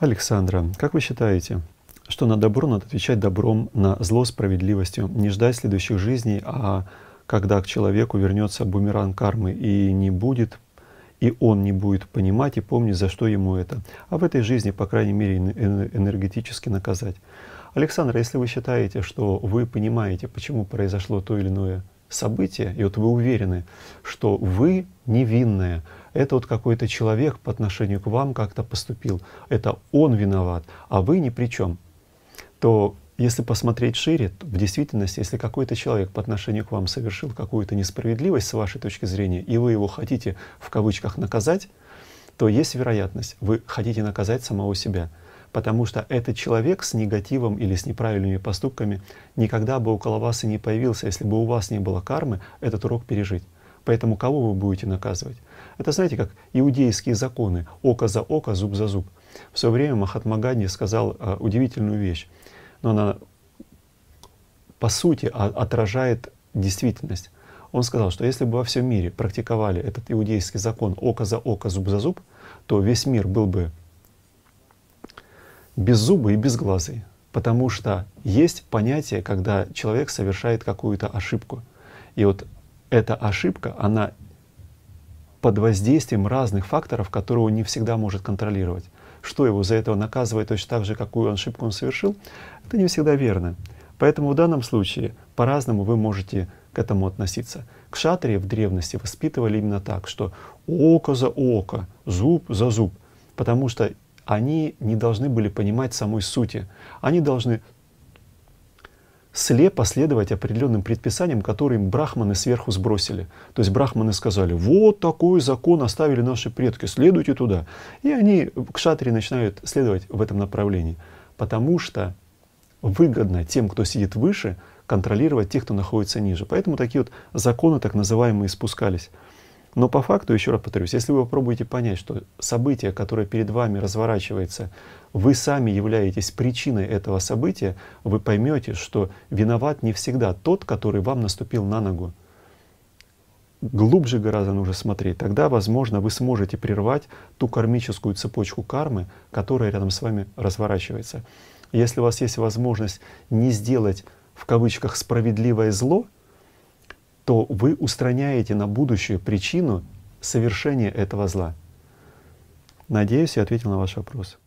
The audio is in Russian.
Александра, как вы считаете, что на добро надо отвечать добром, на зло справедливостью, не ждать следующих жизней, а когда к человеку вернется бумеранг кармы и не будет, и он не будет понимать и помнить, за что ему это, а в этой жизни, по крайней мере, энергетически наказать. Александра, если вы считаете, что вы понимаете, почему произошло то или иное событие, и вот вы уверены, что вы невинная, это вот какой-то человек по отношению к вам как-то поступил, это он виноват, а вы ни при чем, то если посмотреть шире, в действительности, если какой-то человек по отношению к вам совершил какую-то несправедливость с вашей точки зрения, и вы его хотите в кавычках наказать, то есть вероятность, вы хотите наказать самого себя. Потому что этот человек с негативом или с неправильными поступками никогда бы около вас и не появился, если бы у вас не было кармы этот урок пережить. Поэтому кого вы будете наказывать? Это, знаете, как иудейские законы. Око за око, зуб за зуб. В свое время Махатма Ганди сказал э, удивительную вещь. Но она, по сути, а, отражает действительность. Он сказал, что если бы во всем мире практиковали этот иудейский закон око за око, зуб за зуб, то весь мир был бы без зуба и без глазы. Потому что есть понятие, когда человек совершает какую-то ошибку. И вот эта ошибка, она под воздействием разных факторов, которые он не всегда может контролировать. Что его за этого наказывает точно так же, какую ошибку он совершил, это не всегда верно. Поэтому в данном случае по-разному вы можете к этому относиться. К шатре в древности воспитывали именно так, что око за око, зуб за зуб, потому что они не должны были понимать самой сути. Они должны слепо следовать определенным предписаниям, которые брахманы сверху сбросили. То есть брахманы сказали, вот такой закон оставили наши предки, следуйте туда. И они, э, к шатре начинают следовать в этом направлении. Потому что выгодно тем, кто сидит выше, контролировать тех, кто находится ниже. Поэтому такие вот законы, так называемые, спускались. Но по факту, еще раз повторюсь, если вы попробуете понять, что событие, которое перед вами разворачивается, вы сами являетесь причиной этого события, вы поймете, что виноват не всегда тот, который вам наступил на ногу. Глубже гораздо нужно смотреть. Тогда, возможно, вы сможете прервать ту кармическую цепочку кармы, которая рядом с вами разворачивается. Если у вас есть возможность не сделать в кавычках справедливое зло — то вы устраняете на будущее причину совершения этого зла. Надеюсь, я ответил на ваш вопрос.